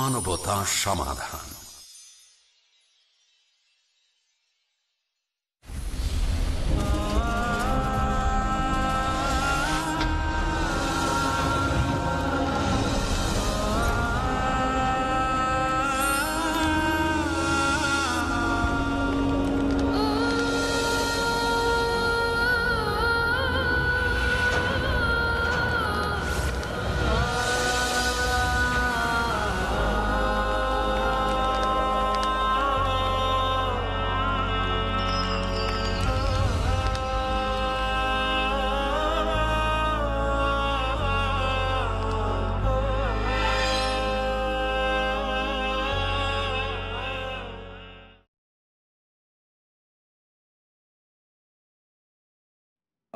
মানবতা সমাধান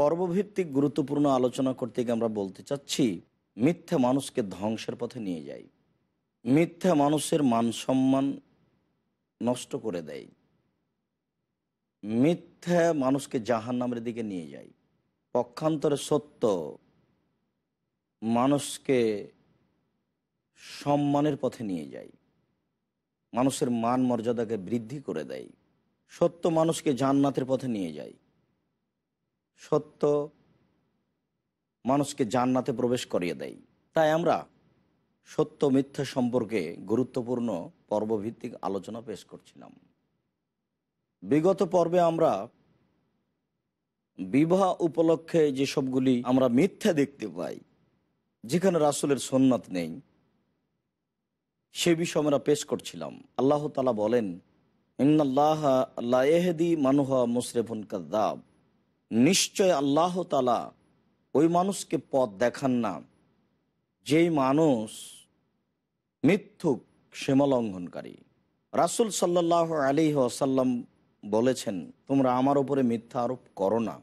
পর্বভিত্তিক গুরুত্বপূর্ণ আলোচনা করতে গিয়ে আমরা বলতে চাচ্ছি মিথ্যা মানুষকে ধ্বংসের পথে নিয়ে যায় মিথ্যা মানুষের মান সম্মান নষ্ট করে দেয় মিথ্যা মানুষকে জাহান নামের দিকে নিয়ে যায় পক্ষান্তরে সত্য মানুষকে সম্মানের পথে নিয়ে যায় মানুষের মান মর্যাদাকে বৃদ্ধি করে দেয় সত্য মানুষকে জান্নাতের পথে নিয়ে যায় সত্য মানুষকে জান্নাতে প্রবেশ করিয়ে দেয় তাই আমরা সত্য মিথ্যা সম্পর্কে গুরুত্বপূর্ণ পর্বভিত্তিক আলোচনা পেশ করছিলাম বিগত পর্বে আমরা বিবাহ উপলক্ষে যেসবগুলি আমরা মিথ্যা দেখতে পাই যেখানে রাসুলের সন্ন্যত নেই সে বিষয়ে আমরা পেশ করছিলাম আল্লাহ তালা বলেন ইন্নআল্লাহ মানুহা মুশরেফুন কাদ্দাব নিশ্চয় আল্লাহ তালা ওই মানুষকে পথ দেখান না যেই মানুষ মিথ্যুক সীমালঙ্ঘনকারী রাসুল সাল্লাহ আলী আসাল্লাম বলেছেন তোমরা আমার ওপরে মিথ্যা আরোপ করো না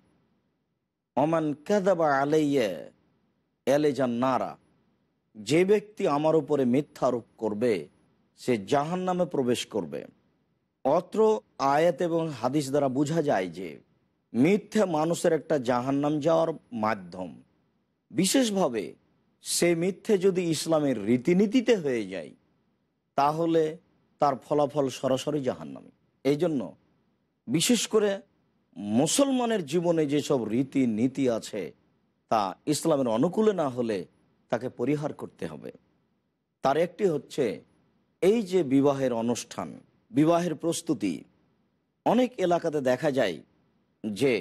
অমান কেদাবা আলাইয়ে এলে নারা যে ব্যক্তি আমার উপরে মিথ্যা আরোপ করবে সে জাহান নামে প্রবেশ করবে অত্র আয়াত এবং হাদিস দ্বারা বোঝা যায় যে মিথ্যে মানুষের একটা জাহান্নাম যাওয়ার মাধ্যম বিশেষভাবে সে মিথ্যে যদি ইসলামের রীতিনীতিতে হয়ে যায় তাহলে তার ফলাফল সরাসরি জাহান্নামে এই জন্য বিশেষ করে মুসলমানের জীবনে যেসব রীতি নীতি আছে তা ইসলামের অনুকূলে না হলে তাকে পরিহার করতে হবে তার একটি হচ্ছে এই যে বিবাহের অনুষ্ঠান বিবাহের প্রস্তুতি অনেক এলাকাতে দেখা যায় যে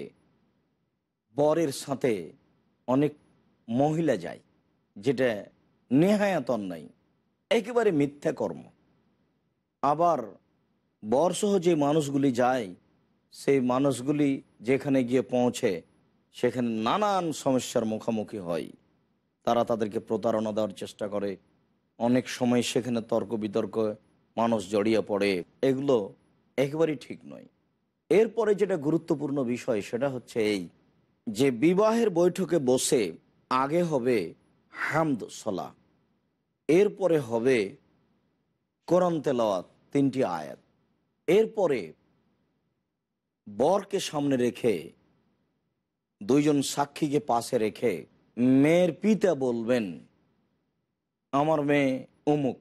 বরের সাথে অনেক মহিলা যায় যেটা নেহায়াত অন্যায় একেবারে মিথ্যা কর্ম আবার বরসহ যে মানুষগুলি যায় সেই মানুষগুলি যেখানে গিয়ে পৌঁছে সেখানে নানান সমস্যার মুখোমুখি হয় তারা তাদেরকে প্রতারণা দেওয়ার চেষ্টা করে অনেক সময় সেখানে তর্ক বিতর্ক মানুষ জড়িয়ে পড়ে এগুলো একেবারেই ঠিক নয় এরপরে যেটা গুরুত্বপূর্ণ বিষয় সেটা হচ্ছে এই যে বিবাহের বৈঠকে বসে আগে হবে হামদ সলা এরপরে হবে কোরআন তেলাওয়াত তিনটি আয়াত এরপরে বরকে সামনে রেখে দুইজন সাক্ষীকে পাশে রেখে মেয়ের পিতা বলবেন আমার মেয়ে অমুক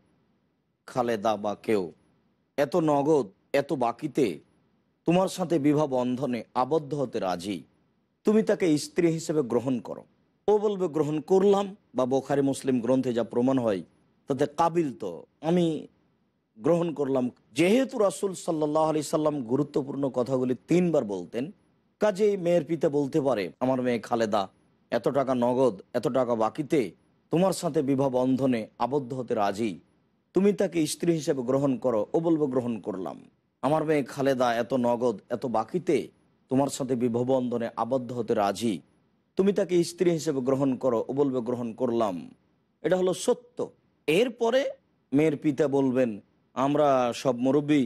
খালেদা বা কেউ এত নগদ এত বাকিতে তোমার সাথে বিবাহ বন্ধনে আবদ্ধ হতে রাজি তুমি তাকে স্ত্রী হিসেবে গ্রহণ করো ও বলবে গ্রহণ করলাম বা বোখারি মুসলিম গ্রন্থে যা প্রমাণ হয় তাতে কাবিল তো আমি গ্রহণ করলাম যেহেতু রাসুল সাল্লাহ আলি সাল্লাম গুরুত্বপূর্ণ কথাগুলি তিনবার বলতেন কাজেই মেয়ের পিতা বলতে পারে আমার মেয়ে খালেদা এত টাকা নগদ এত টাকা বাকিতে তোমার সাথে বিবাহ বন্ধনে আবদ্ধ হতে রাজি তুমি তাকে স্ত্রী হিসেবে গ্রহণ করো ও বলবো গ্রহণ করলাম আমার মেয়ে খালেদা এত নগদ এত বাকিতে তোমার সাথে বিভবন্ধনে আবদ্ধ হতে রাজি তুমি তাকে স্ত্রী হিসেবে গ্রহণ করো ও বলবে গ্রহণ করলাম এটা হলো সত্য এরপরে মেয়ের পিতা বলবেন আমরা সব মুরব্বী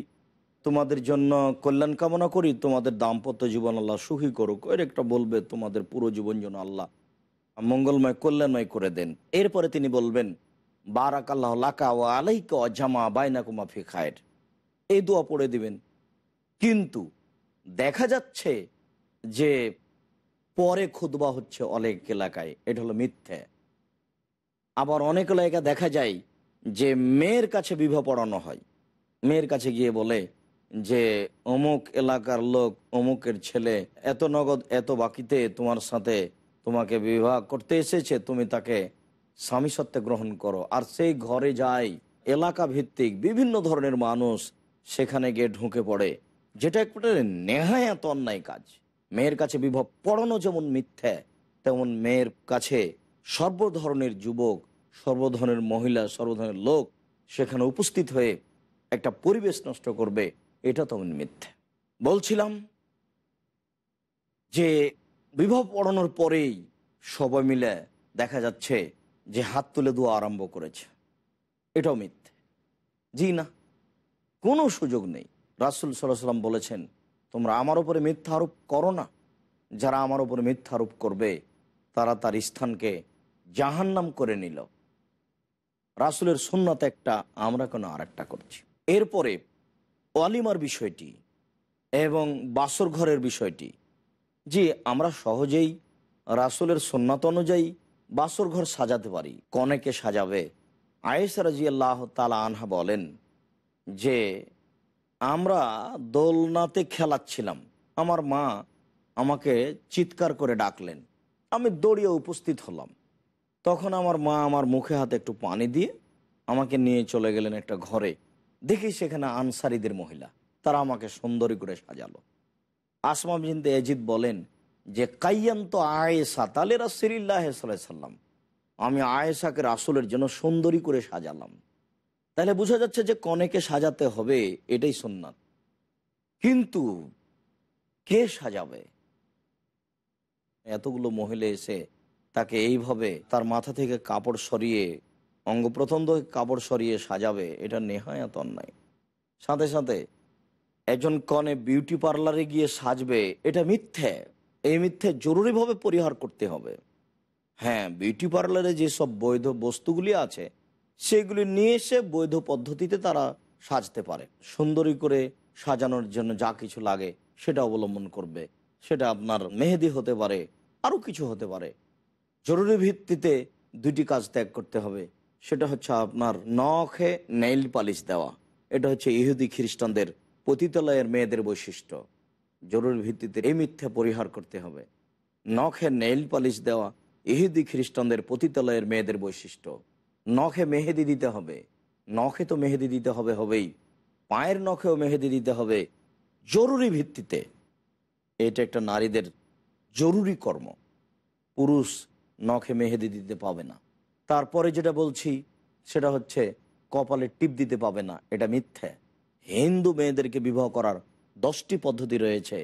তোমাদের জন্য কল্যাণ কামনা করি তোমাদের দাম্পত্য জীবন আল্লাহ সুখী করুক এর একটা বলবে তোমাদের পুরো জীবন জন্য আল্লাহ মঙ্গলময় কল্যাণময় করে দেন এরপরে তিনি বলবেন বারাক আল্লাহ লাকা ও আলাইকা জামা বাইনা কুমা ফি খায়ের এই দোয়া পড়ে দিবেন কিন্তু দেখা যাচ্ছে যে পরে খুদবা হচ্ছে অনেক এলাকায় এটা হলো মিথ্যে আবার অনেক এলাকা দেখা যায় যে মেয়ের কাছে বিবাহ পড়ানো হয় মেয়ের কাছে গিয়ে বলে যে অমুক এলাকার লোক অমুকের ছেলে এত নগদ এত বাকিতে তোমার সাথে তোমাকে বিবাহ করতে এসেছে তুমি তাকে স্বামী সত্ত্বে গ্রহণ করো আর সেই ঘরে যায় এলাকা ভিত্তিক বিভিন্ন ধরনের মানুষ সেখানে গিয়ে ঢুকে পড়ে যেটা একটা নেহায়াত অন্যায় কাজ মেয়ের কাছে বিভব পড়ানো যেমন মিথ্যা তেমন মেয়ের কাছে সর্বধরনের যুবক সর্বধরনের মহিলা সর্বধরনের লোক সেখানে উপস্থিত হয়ে একটা পরিবেশ নষ্ট করবে এটা তেমন মিথ্যা বলছিলাম যে বিভব পড়ানোর পরেই সবাই মিলে দেখা যাচ্ছে যে হাত তুলে দোয়া আরম্ভ করেছে এটাও মিথ্যে জি না কোনো সুযোগ নেই রাসুল সাল্লাম বলেছেন তোমরা আমার ওপরে মিথ্যা আরোপ করো না যারা আমার ওপরে মিথ্যা আরোপ করবে তারা তার স্থানকে জাহান্নাম করে নিল রাসুলের সুন্নাতে একটা আমরা কেন আর একটা করছি এরপরে অলিমার বিষয়টি এবং বাসর ঘরের বিষয়টি যে আমরা সহজেই রাসুলের সন্ন্যত অনুযায়ী বাসর ঘর সাজাতে পারি কনেকে সাজাবে আয়েসারাজি আল্লাহ তালা আনহা বলেন যে আমরা দোলনাতে খেলাচ্ছিলাম আমার মা আমাকে চিৎকার করে ডাকলেন আমি দৌড়িয়ে উপস্থিত হলাম তখন আমার মা আমার মুখে হাতে একটু পানি দিয়ে আমাকে নিয়ে চলে গেলেন একটা ঘরে দেখি সেখানে আনসারিদের মহিলা তারা আমাকে সুন্দরী করে সাজালো আসমা বিনতে এজিদ বলেন যে কাইয়ান্ত আয়েসা তালেরা সিরিল্লাহ সাল্লাম আমি আয়েসাকে রাসুলের জন্য সুন্দরী করে সাজালাম তাহলে বোঝা যাচ্ছে যে কনেকে সাজাতে হবে এটাই সোননাথ কিন্তু কে সাজাবে এতগুলো মহিলা এসে তাকে এইভাবে তার মাথা থেকে কাপড় সরিয়ে অঙ্গ প্রথম কাপড় সরিয়ে সাজাবে এটা নেহায়াত অন্যায় সাথে সাথে একজন কনে বিউটি পার্লারে গিয়ে সাজবে এটা মিথ্যে এই মিথ্যে জরুরিভাবে পরিহার করতে হবে হ্যাঁ বিউটি পার্লারে যেসব বৈধ বস্তুগুলি আছে সেগুলি নিয়ে এসে বৈধ পদ্ধতিতে তারা সাজতে পারে সুন্দরী করে সাজানোর জন্য যা কিছু লাগে সেটা অবলম্বন করবে সেটা আপনার মেহেদি হতে পারে আরও কিছু হতে পারে জরুরি ভিত্তিতে দুটি কাজ ত্যাগ করতে হবে সেটা হচ্ছে আপনার নখে নেইল পালিশ দেওয়া এটা হচ্ছে ইহুদি খ্রিস্টানদের পতিতলয়ের মেয়েদের বৈশিষ্ট্য জরুরি ভিত্তিতে এই মিথ্যা পরিহার করতে হবে নখে নেইল পালিশ দেওয়া ইহুদি খ্রিস্টানদের পতিতলয়ের মেয়েদের বৈশিষ্ট্য নখে মেহেদি দিতে হবে নখে তো মেহেদি দিতে হবে হবেই পায়ের নখেও মেহেদি দিতে হবে জরুরি ভিত্তিতে এটা একটা নারীদের জরুরি কর্ম পুরুষ নখে মেহেদি দিতে পাবে না তারপরে যেটা বলছি সেটা হচ্ছে কপালে টিপ দিতে পাবে না এটা মিথ্যে হিন্দু মেয়েদেরকে বিবাহ করার দশটি পদ্ধতি রয়েছে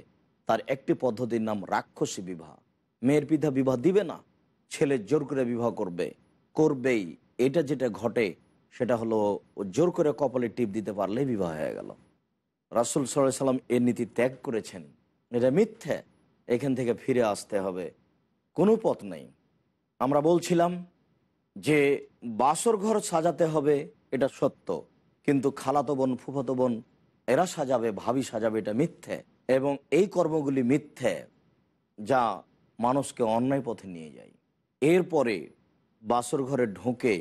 তার একটি পদ্ধতির নাম রাক্ষসী বিবাহ মেয়ের পিতা বিবাহ দিবে না ছেলে জোর করে বিবাহ করবে করবেই এটা যেটা ঘটে সেটা হলো জোর করে কপালে টিপ দিতে পারলে বিবাহ হয়ে গেল রাসুল সাল্লাহ সাল্লাম এর নীতি ত্যাগ করেছেন এটা মিথ্যে এখান থেকে ফিরে আসতে হবে কোনো পথ নেই আমরা বলছিলাম যে বাসর ঘর সাজাতে হবে এটা সত্য কিন্তু খালাতো বোন ফুফাতো বোন এরা সাজাবে ভাবি সাজাবে এটা মিথ্যে এবং এই কর্মগুলি মিথ্যে যা মানুষকে অন্যায় পথে নিয়ে যায় এরপরে বাসর ঘরে ঢুকে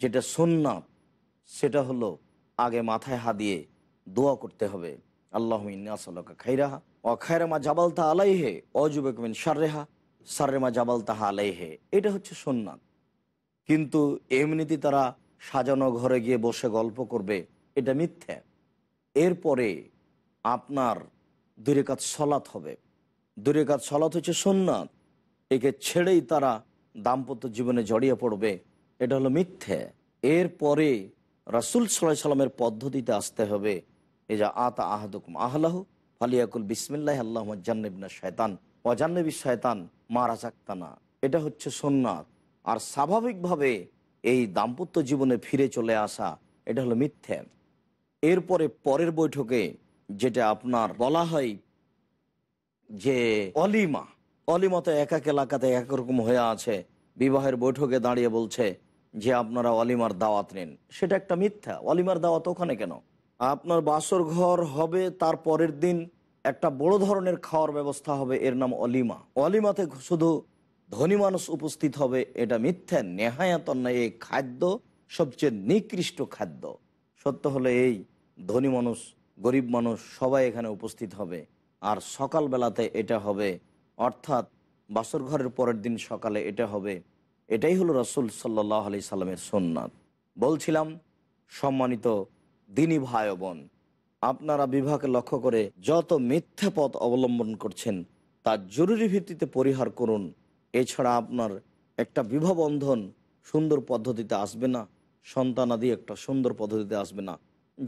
যেটা সুন্নাত সেটা হলো আগে মাথায় হা দিয়ে দোয়া করতে হবে আল্লাহ আসলকা খাইরাহা অ খায়রামা জাবাল তা আলাইহে অযুবেকমিন সাররেহা সাররেমা জাবাল তাহা আলাইহে এটা হচ্ছে সুন্নাত কিন্তু এমনিতে তারা সাজানো ঘরে গিয়ে বসে গল্প করবে এটা মিথ্যা এরপরে আপনার দূরে কাজ সলাৎ হবে দূরে কাজ সলাৎ হচ্ছে সোননাথ একে ছেড়েই তারা দাম্পত্য জীবনে জড়িয়ে পড়বে এটা হলো মিথ্যে এরপরে রাসুল সাল্লাহ সাল্লামের পদ্ধতিতে আসতে হবে এ যা আত আহাদুকুম আহলাহ ফালিয়াকুল বিসমিল্লাহ আল্লাহ জান্নবিনা শয়তান অজান্নবী শয়তান মারা চাকতানা এটা হচ্ছে সোননাথ আর স্বাভাবিকভাবে এই দাম্পত্য জীবনে ফিরে চলে আসা এটা হলো মিথ্যে এরপরে পরের বৈঠকে যেটা আপনার বলা হয় যে অলিমা অলিমতে এক এলাকাতে একরকম হয়ে আছে বিবাহের বৈঠকে দাঁড়িয়ে বলছে যে আপনারা অলিমার দাওয়াত নিন সেটা একটা মিথ্যা অলিমার দাওয়াত ওখানে কেন আপনার বাসর ঘর হবে তার পরের দিন একটা বড় ধরনের খাওয়ার ব্যবস্থা হবে এর নাম অলিমা অলিমাতে শুধু ধনী মানুষ উপস্থিত হবে এটা মিথ্যা নেহায়াতন্যা এই খাদ্য সবচেয়ে নিকৃষ্ট খাদ্য সত্য হলে এই ধনী মানুষ গরিব মানুষ সবাই এখানে উপস্থিত হবে আর সকালবেলাতে এটা হবে অর্থাৎ বাসর ঘরের পরের দিন সকালে এটা হবে এটাই হলো রসুল সাল্লাহ আলি সাল্লামের সোননাথ বলছিলাম সম্মানিত দিনী ভাই বোন আপনারা বিভাগে লক্ষ্য করে যত মিথ্যা পথ অবলম্বন করছেন তা জরুরি ভিত্তিতে পরিহার করুন এছাড়া আপনার একটা বিবাহ বন্ধন সুন্দর পদ্ধতিতে আসবে না আদি একটা সুন্দর পদ্ধতিতে আসবে না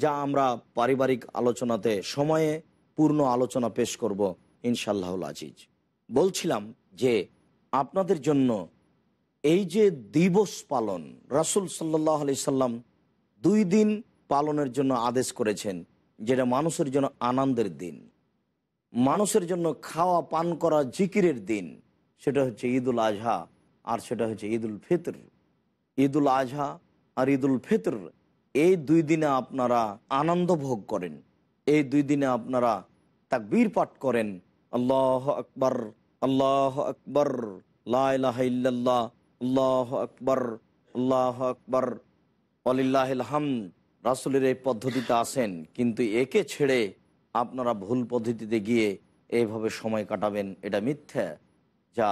যা আমরা পারিবারিক আলোচনাতে সময়ে পূর্ণ আলোচনা পেশ করব ইনশাল্লাহুল আজিজ বলছিলাম যে আপনাদের জন্য এই যে দিবস পালন রাসুল সাল্লাহ আলি সাল্লাম দুই দিন পালনের জন্য আদেশ করেছেন যেটা মানুষের জন্য আনন্দের দিন মানুষের জন্য খাওয়া পান করা জিকিরের দিন সেটা হচ্ছে ঈদুল আজহা আর সেটা হচ্ছে ঈদুল ফিতর ঈদুল আজহা আর ঈদুল ফিতর এই দুই দিনে আপনারা আনন্দ ভোগ করেন এই দুই দিনে আপনারা তাকবীর পাঠ করেন আল্লাহ আকবর আল্লাহ আকবর লাহ আল্লাহ আকবর আল্লাহ আকবর অলিল্লাহাম রাসুলের এই পদ্ধতিতে আসেন কিন্তু একে ছেড়ে আপনারা ভুল পদ্ধতিতে গিয়ে এইভাবে সময় কাটাবেন এটা মিথ্যা যা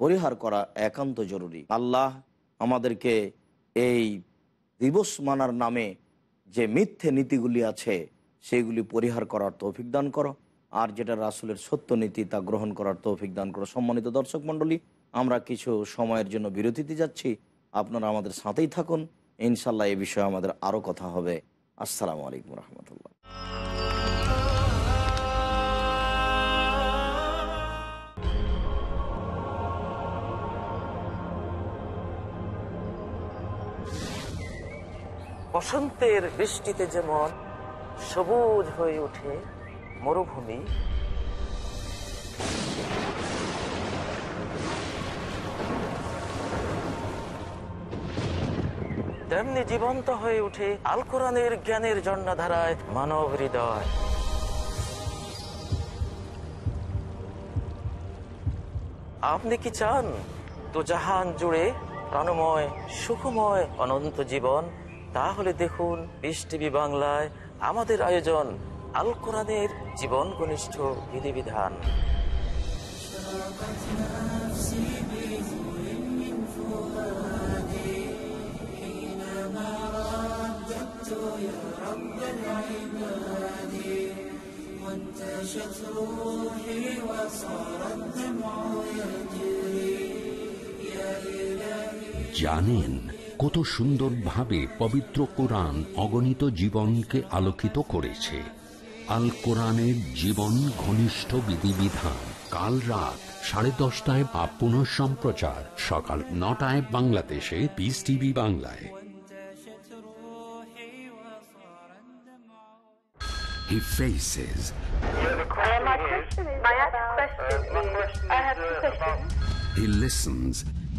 পরিহার করা একান্ত জরুরি আল্লাহ আমাদেরকে এই দিবস মানার নামে যে মিথ্যে নীতিগুলি আছে সেগুলি পরিহার করার তৌফিক দান করো আর যেটা রাসুলের সত্য নীতি তা গ্রহণ করার তৌফিক দান করো সম্মানিত দর্শক মন্ডলী আমরা কিছু সময়ের জন্য বিরতিতে যাচ্ছি আপনারা আমাদের সাথেই থাকুন ইনশাল্লাহ এ বিষয়ে আমাদের আরও কথা হবে আসসালামু আলাইকুম রহমতুল্লাহ বসন্তের বৃষ্টিতে যেমন সবুজ হয়ে ওঠে মরুভূমি তেমনি জীবন্ত হয়ে উঠে আল কোরআনের জ্ঞানের জন্নাধারায় মানব হৃদয় আপনি কি চান তো জাহান জুড়ে প্রাণময় সুখময় অনন্ত জীবন তাহলে দেখুন বিশ টিভি বাংলায় আমাদের আয়োজন আল কোরআনের জীবন ঘনিষ্ঠ বিধিবিধান জানেন কত সুন্দরভাবে পবিত্র কোরআন অগণিত জীবনকে আলোকিত করেছে আল কোরআনের জীবন ঘনিষ্ঠ বিধিবিধান কাল রাত সাড়ে দশটায় বা পুনঃ সম্প্রচার সকাল নটায় বাংলাদেশে পিস টিভি বাংলায় He faces. He listens.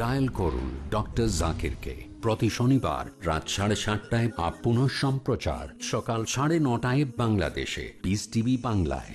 Dial করুন ডক্টর জাকিরকে প্রতি শনিবার রাত সাড়ে সাতটায় আপ পুনঃ সম্প্রচার সকাল সাড়ে নটায় বাংলাদেশে পিস টিভি বাংলায়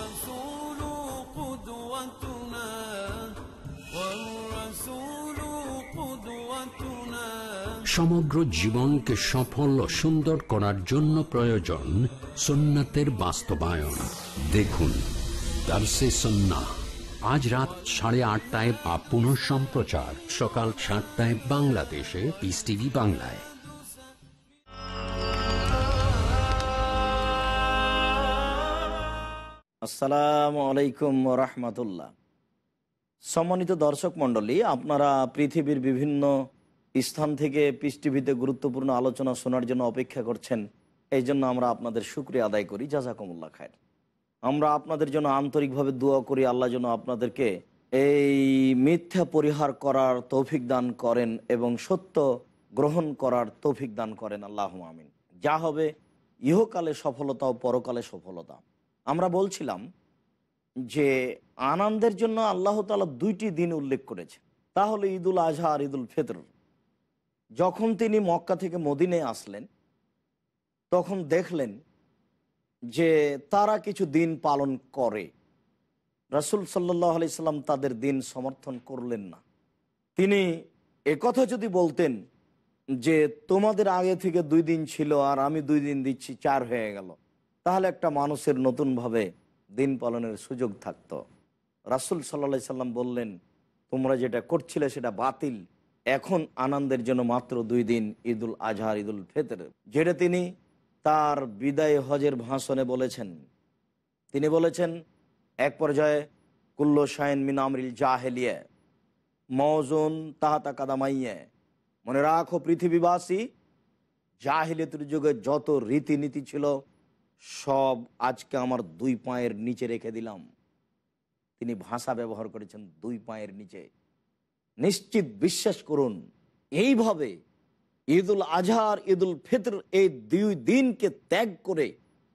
সমগ্র জীবনকে সফল ও সুন্দর করার জন্য প্রয়োজন সুন্নাতের বাস্তবায়ন দেখুন সন্না আজ রাত সাড়ে আটটায় বা পুনঃ সম্প্রচার সকাল সাতটায় বাংলাদেশে পিস টিভি বাংলায় আসসালাম আলাইকুম রহমতুল্লাহ সম্মানিত দর্শক মন্ডলী আপনারা পৃথিবীর বিভিন্ন স্থান থেকে পিস গুরুত্বপূর্ণ আলোচনা শোনার জন্য অপেক্ষা করছেন এই জন্য আমরা আপনাদের শুক্রিয়া আদায় করি জাজাকুমুল্লা খায়ের আমরা আপনাদের জন্য আন্তরিকভাবে দোয়া করি আল্লাহ যেন আপনাদেরকে এই মিথ্যা পরিহার করার তৌফিক দান করেন এবং সত্য গ্রহণ করার তৌফিক দান করেন আল্লাহ আমিন যা হবে ইহকালে সফলতা ও পরকালে সফলতা আমরা বলছিলাম যে আনন্দের জন্য আল্লাহ আল্লাহতালা দুইটি দিন উল্লেখ করেছে তাহলে ঈদুল আজহা আর ঈদুল ফেতর যখন তিনি মক্কা থেকে মদিনে আসলেন তখন দেখলেন যে তারা কিছু দিন পালন করে রাসুল সাল্লাহ আলি সাল্লাম তাদের দিন সমর্থন করলেন না তিনি একথা যদি বলতেন যে তোমাদের আগে থেকে দুই দিন ছিল আর আমি দুই দিন দিচ্ছি চার হয়ে গেল তাহলে একটা মানুষের নতুনভাবে দিন পালনের সুযোগ থাকতো রাসুল সাল্লাহ সাল্লাম বললেন তোমরা যেটা করছিলে সেটা বাতিল এখন আনন্দের জন্য মাত্র দুই দিন ঈদুল আজহার ঈদুল ফেতর যেটা তিনি তার বিদায় হজের ভাষণে বলেছেন তিনি বলেছেন এক পর্যায়ে কুল্ল শাহিন মিন আমরিল জাহেলিয়ে মৌজুন তাহাতা কাদামাইয়ে মনে রাখো পৃথিবীবাসী জাহিলিয়তের যুগে যত রীতিনীতি ছিল সব আজকে আমার দুই পায়ের নিচে রেখে দিলাম তিনি ভাষা ব্যবহার করেছেন দুই পায়ের নিচে নিশ্চিত বিশ্বাস করুন এইভাবে ঈদুল আজহার ঈদুল ফিতর এই দুই দিনকে ত্যাগ করে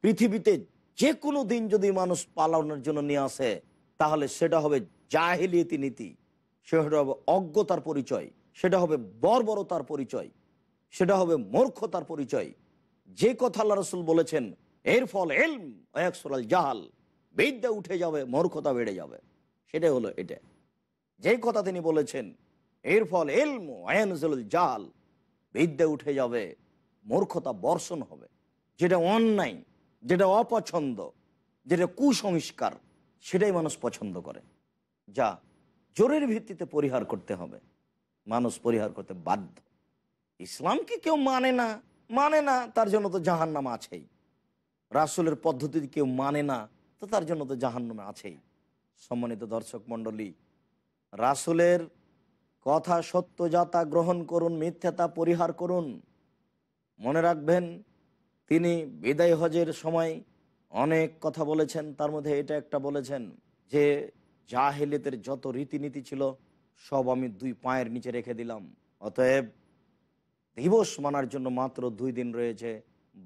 পৃথিবীতে যে কোনো দিন যদি মানুষ পালনের জন্য নিয়ে আসে তাহলে সেটা হবে জাহিলিয়তি নীতি সেটা হবে অজ্ঞতার পরিচয় সেটা হবে বর্বরতার পরিচয় সেটা হবে মূর্খতার পরিচয় যে কথা আল্লাহ রসুল বলেছেন এর ফল এলম একসোলাল জাহাল বিদ্যা উঠে যাবে মূর্খতা বেড়ে যাবে সেটাই হলো এটা যেই কথা তিনি বলেছেন এর ফল এলম জাল বিদ্যা উঠে যাবে মূর্খতা বর্ষণ হবে যেটা অন্যায় যেটা অপছন্দ যেটা কুসংস্কার সেটাই মানুষ পছন্দ করে যা জোরের ভিত্তিতে পরিহার করতে হবে মানুষ পরিহার করতে বাধ্য ইসলামকে কেউ মানে না মানে না তার জন্য তো জাহান্নাম আছেই রাসুলের পদ্ধতি কেউ মানে না তো তার জন্য তো জাহান্নাম আছেই সম্মানিত দর্শক মণ্ডলী রাসুলের কথা সত্য যাতা গ্রহণ করুন মিথ্যাতা পরিহার করুন মনে রাখবেন তিনি বিদায় হজের সময় অনেক কথা বলেছেন তার মধ্যে এটা একটা বলেছেন যে জাহেলিতের যত রীতিনীতি ছিল সব আমি দুই পায়ের নিচে রেখে দিলাম অতএব দিবস মানার জন্য মাত্র দুই দিন রয়েছে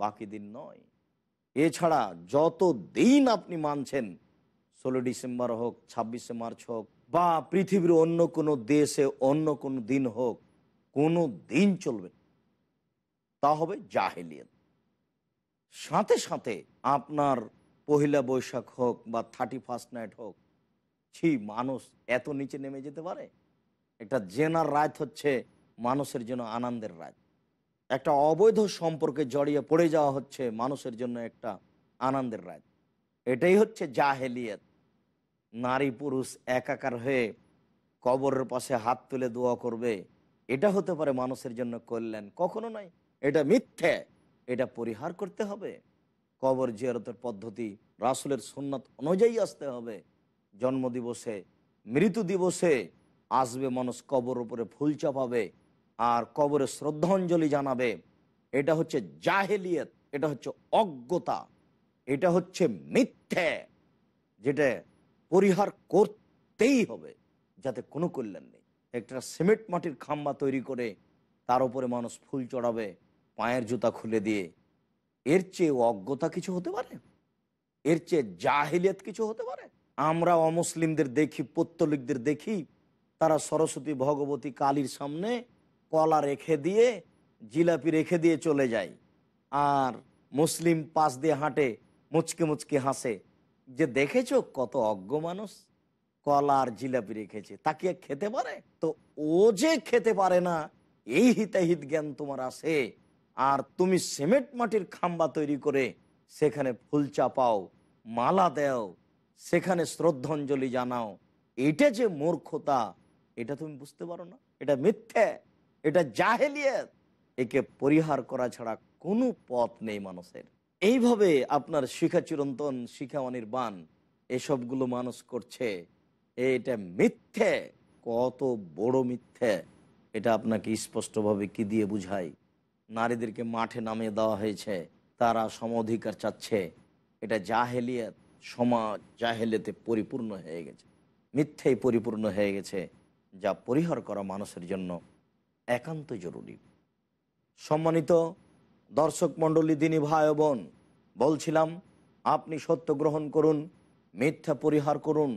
বাকি দিন নয় এছাড়া যত দিন আপনি মানছেন ষোলো ডিসেম্বর হোক ছাব্বিশে মার্চ হোক বা পৃথিবীর অন্য কোনো দেশে অন্য কোনো দিন হোক কোনো দিন চলবে তা হবে জাহেলিয়াত সাথে সাথে আপনার পহিলা বৈশাখ হোক বা থার্টি ফার্স্ট নাইট হোক ছি মানুষ এত নিচে নেমে যেতে পারে একটা জেনার রাত হচ্ছে মানুষের জন্য আনন্দের রাত একটা অবৈধ সম্পর্কে জড়িয়ে পড়ে যাওয়া হচ্ছে মানুষের জন্য একটা আনন্দের রাত এটাই হচ্ছে জাহেলিয়াত নারী পুরুষ একাকার হয়ে কবরের পাশে হাত তুলে দোয়া করবে এটা হতে পারে মানুষের জন্য কল্যাণ কখনো নাই এটা মিথ্যে এটা পরিহার করতে হবে কবর জিয়ারতের পদ্ধতি রাসুলের সুন্নাত অনুযায়ী আসতে হবে জন্ম দিবসে মৃত্যু দিবসে আসবে মানুষ কবর উপরে ফুল চাপাবে আর কবরে শ্রদ্ধাঞ্জলি জানাবে এটা হচ্ছে জাহেলিয়ত এটা হচ্ছে অজ্ঞতা এটা হচ্ছে মিথ্যে যেটা পরিহার করতেই হবে যাতে কোনো কল্যাণ নেই একটা সিমেন্ট মাটির খাম্বা তৈরি করে তার উপরে মানুষ ফুল চড়াবে পায়ের জুতা খুলে দিয়ে এর চেয়ে অজ্ঞতা কিছু হতে পারে এর চেয়ে জাহিলিয়াত কিছু হতে পারে আমরা অমুসলিমদের দেখি পত্তলিকদের দেখি তারা সরস্বতী ভগবতী কালীর সামনে কলা রেখে দিয়ে জিলাপি রেখে দিয়ে চলে যায় আর মুসলিম পাশ দিয়ে হাঁটে মুচকে মুচকে হাসে যে দেখেছো কত অজ্ঞ মানুষ কলার জিলাপি রেখেছে তাকে খেতে পারে তো ও যে খেতে পারে না এই হিতাহিত জ্ঞান তোমার আছে আর তুমি সিমেন্ট মাটির খাম্বা তৈরি করে সেখানে ফুল চাপাও মালা দেও সেখানে শ্রদ্ধাঞ্জলি জানাও এটা যে মূর্খতা এটা তুমি বুঝতে পারো না এটা মিথ্যে এটা জাহেলিয়াত একে পরিহার করা ছাড়া কোনো পথ নেই মানুষের এইভাবে আপনার শিখা চিরন্তন শিখা অনির্বাণ এসবগুলো মানুষ করছে এটা মিথ্যে কত বড় মিথ্যে এটা আপনাকে স্পষ্টভাবে কি দিয়ে বুঝাই নারীদেরকে মাঠে নামিয়ে দেওয়া হয়েছে তারা সম অধিকার চাচ্ছে এটা জাহেলিয়াত সমাজ জাহেলিয়াতে পরিপূর্ণ হয়ে গেছে মিথ্যেই পরিপূর্ণ হয়ে গেছে যা পরিহার করা মানুষের জন্য একান্ত জরুরি সম্মানিত দর্শক মণ্ডলী দিনী ভাই বোন বলছিলাম আপনি সত্য গ্রহণ করুন মিথ্যা পরিহার করুন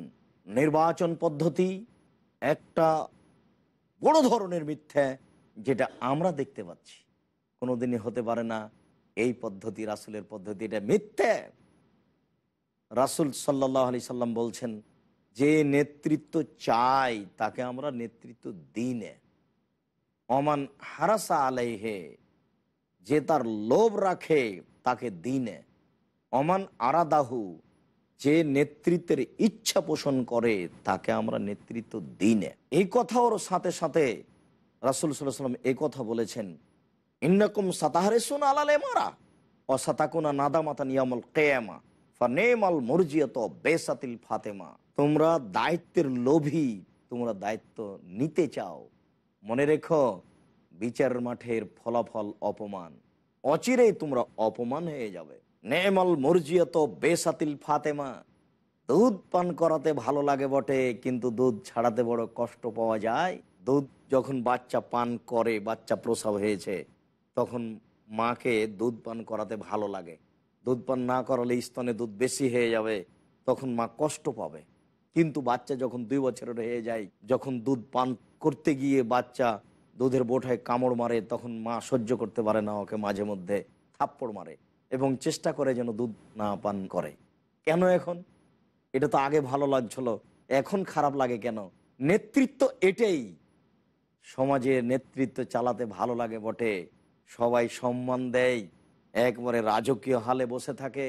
নির্বাচন পদ্ধতি একটা বড় ধরনের মিথ্যা যেটা আমরা দেখতে পাচ্ছি কোনোদিনই হতে পারে না এই পদ্ধতি রাসুলের পদ্ধতি এটা মিথ্যে রাসুল সাল্লাহ আলি সাল্লাম বলছেন যে নেতৃত্ব চাই তাকে আমরা নেতৃত্ব দিই নে অমান হারাসা আলাইহে যে তার লোভ রাখে তাকে দিনে অমান আরাদাহু যে নেতৃত্বের ইচ্ছা পোষণ করে তাকে আমরা নেতৃত্ব দিই না এই কথা ওর সাথে সাথে রাসুল সাল্লাম এই কথা বলেছেন ইন্নকুম সাতাহারে সুন আলালে মারা অসাতাকুনা নাদামাতা নিয়ামল কেয়ামা ফানেমাল মর্জিয়ত বেসাতিল ফাতেমা তোমরা দায়িত্বের লোভী তোমরা দায়িত্ব নিতে চাও মনে রেখো বিচার মাঠের ফলাফল অপমান অচিরেই তোমরা অপমান হয়ে যাবে নেমল মর্জিয়ত বেসাতিল ফাতেমা দুধ পান করাতে ভালো লাগে বটে কিন্তু দুধ ছাড়াতে বড় কষ্ট পাওয়া যায় দুধ যখন বাচ্চা পান করে বাচ্চা প্রসব হয়েছে তখন মাকে দুধ পান করাতে ভালো লাগে দুধ পান না করালে স্তনে দুধ বেশি হয়ে যাবে তখন মা কষ্ট পাবে কিন্তু বাচ্চা যখন দুই বছরের হয়ে যায় যখন দুধ পান করতে গিয়ে বাচ্চা দুধের বোঠায় কামড় মারে তখন মা সহ্য করতে পারে না ওকে মাঝে মধ্যে থাপ্পড় মারে এবং চেষ্টা করে যেন দুধ না পান করে কেন এখন এটা তো আগে ভালো লাগছিল এখন খারাপ লাগে কেন নেতৃত্ব এটাই সমাজে নেতৃত্ব চালাতে ভালো লাগে বটে সবাই সম্মান দেয় একবারে রাজকীয় হালে বসে থাকে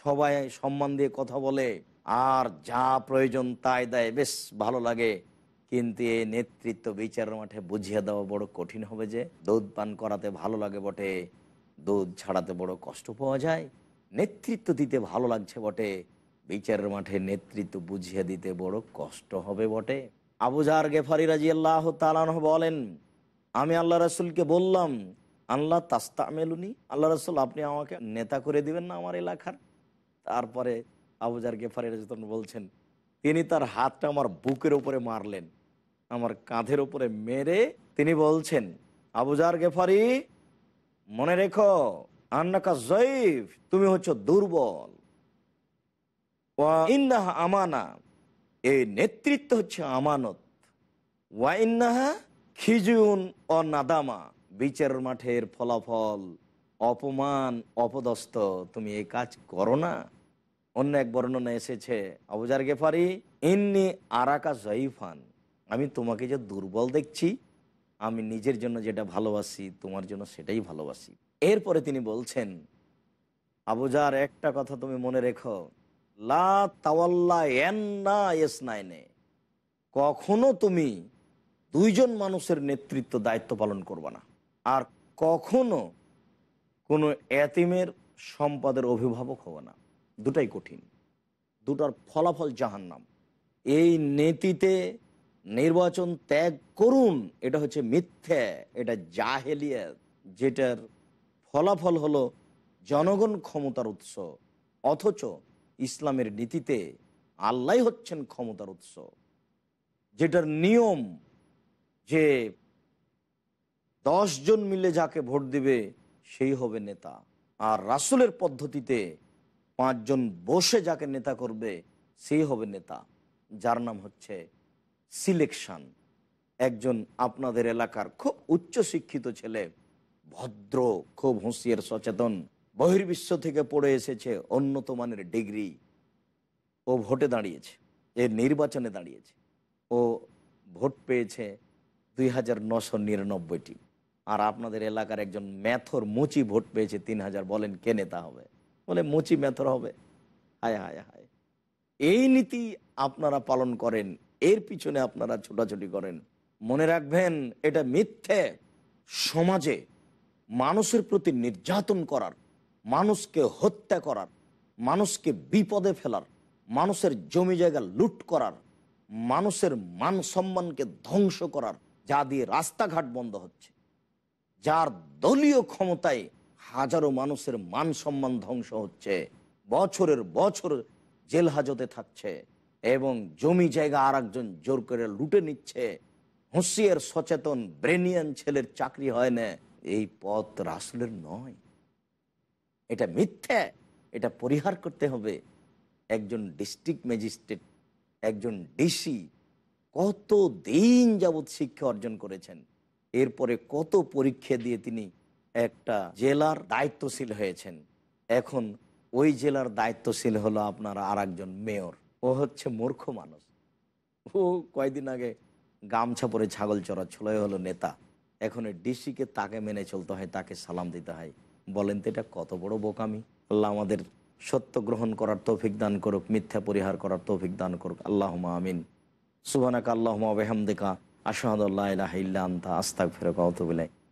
সবাই সম্মান দিয়ে কথা বলে আর যা প্রয়োজন তাই দেয় বেশ ভালো লাগে কিন্তু এই নেতৃত্ব বিচার মাঠে বুঝিয়ে দেওয়া বড় কঠিন হবে যে দুধ পান করাতে ভালো লাগে বটে দুধ ছাড়াতে বড় কষ্ট পাওয়া যায় নেতৃত্ব দিতে ভালো লাগছে বটে বিচারের মাঠে নেতৃত্ব বুঝিয়ে দিতে বড় কষ্ট হবে বটে আবুজার গেফারি রাজি আল্লাহ তালান বলেন আমি আল্লাহ রসুলকে বললাম আল্লাহ তাস্তা মেলুনি আল্লাহ রসুল আপনি আমাকে নেতা করে দিবেন না আমার এলাকার তারপরে আবুজার গেফারি রাজি বলছেন তিনি তার হাতটা আমার বুকের উপরে মারলেন আমার কাঁধের উপরে মেরে তিনি বলছেন আবুজার গেফারি মনে রেখো আন্নাকা জৈফ তুমি হচ্ছ দুর্বল ইন্নাহা আমানা এই নেতৃত্ব হচ্ছে আমানত ওয়াইন্নাহা খিজুন ও নাদামা বিচার মাঠের ফলাফল অপমান অপদস্থ তুমি এই কাজ করো না অন্য এক বর্ণনা এসেছে আবুজার গেফারি ইন্নি আরাকা জয়ীফান আমি তোমাকে যে দুর্বল দেখছি আমি নিজের জন্য যেটা ভালোবাসি তোমার জন্য সেটাই ভালোবাসি এরপরে তিনি বলছেন আবুজার একটা কথা তুমি মনে রেখো লা তাওয়াল্লা কখনো তুমি দুইজন মানুষের নেতৃত্ব দায়িত্ব পালন করবা না আর কখনো কোনো এতিমের সম্পদের অভিভাবক হব না দুটাই কঠিন দুটার ফলাফল জাহান্নাম এই নেতিতে নির্বাচন ত্যাগ করুন এটা হচ্ছে মিথ্যে এটা জাহেলিয়াত যেটার ফলাফল হলো জনগণ ক্ষমতার উৎস অথচ ইসলামের নীতিতে আল্লাহ হচ্ছেন ক্ষমতার উৎস যেটার নিয়ম যে দশজন মিলে যাকে ভোট দিবে সেই হবে নেতা আর রাসুলের পদ্ধতিতে পাঁচজন বসে যাকে নেতা করবে সেই হবে নেতা যার নাম হচ্ছে সিলেকশন একজন আপনাদের এলাকার খুব উচ্চ শিক্ষিত ছেলে ভদ্র খুব হুঁশিয়ার সচেতন বহির্বিশ্ব থেকে পড়ে এসেছে উন্নত মানের ডিগ্রি ও ভোটে দাঁড়িয়েছে এ নির্বাচনে দাঁড়িয়েছে ও ভোট পেয়েছে দুই হাজার নশো নিরানব্বইটি আর আপনাদের এলাকার একজন ম্যাথর মুচি ভোট পেয়েছে তিন হাজার বলেন কে নেতা হবে বলে মুচি মেথর হবে হায় হায় হায় এই নীতি আপনারা পালন করেন এর পিছনে আপনারা ছোটাছুটি করেন মনে রাখবেন এটা মিথ্যে সমাজে মানুষের প্রতি নির্যাতন করার মানুষকে হত্যা করার মানুষকে বিপদে ফেলার মানুষের জমি জায়গা লুট করার মানুষের মান সম্মানকে ধ্বংস করার যা দিয়ে রাস্তাঘাট বন্ধ হচ্ছে যার দলীয় ক্ষমতায় হাজারো মানুষের মান সম্মান ধ্বংস হচ্ছে বছরের বছর জেল হাজতে থাকছে এবং জমি জায়গা আর একজন জোর করে লুটে নিচ্ছে হুঁশিয়ার সচেতন ব্রেনিয়ান ছেলের চাকরি হয় না এই পথ রাসুলের নয় এটা মিথ্যা এটা পরিহার করতে হবে একজন ডিস্ট্রিক্ট ম্যাজিস্ট্রেট একজন ডিসি কত দিন যাবৎ শিক্ষা অর্জন করেছেন এরপরে কত পরীক্ষা দিয়ে তিনি একটা জেলার দায়িত্বশীল হয়েছেন এখন ওই জেলার দায়িত্বশীল হলো আপনার আর একজন মেয়র ও হচ্ছে মূর্খ মানুষ ও কয়েকদিন আগে গামছা পরে ছাগল চড়া ছোলাই হলো নেতা এখন ডিসিকে তাকে মেনে চলতে হয় তাকে সালাম দিতে হয় বলেন তো এটা কত বড় বোকামি আল্লাহ আমাদের সত্য গ্রহণ করার তৌফিক দান করুক মিথ্যা পরিহার করার তৌফিক দান করুক আল্লাহমা আমিন সুবানাকা আল্লাহমা বেহামদিকা আশাহাদ আল্লাহ আস্তাক ফেরক অতবিলাই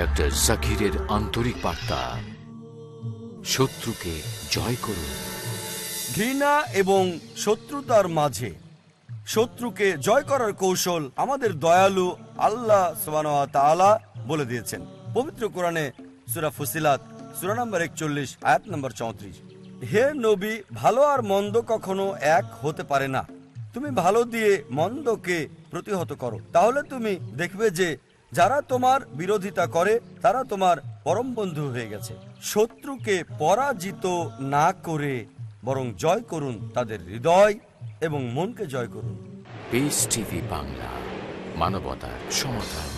ডক্টর জাকিরের আন্তরিক বার্তা শত্রুকে জয় করুন ঘৃণা এবং শত্রুতার মাঝে শত্রুকে জয় করার কৌশল আমাদের দয়ালু আল্লাহ সোবানা বলে দিয়েছেন পবিত্র কোরআনে সুরা ফুসিলাত সুরা নম্বর একচল্লিশ আয়াত নম্বর চৌত্রিশ হে নবী ভালো আর মন্দ কখনো এক হতে পারে না তুমি ভালো দিয়ে মন্দকে প্রতিহত করো তাহলে তুমি দেখবে যে যারা তোমার বিরোধিতা করে তারা তোমার পরম বন্ধু হয়ে গেছে শত্রুকে পরাজিত না করে বরং জয় করুন তাদের হৃদয় এবং মনকে জয় করুন বাংলা মানবতার সমাধান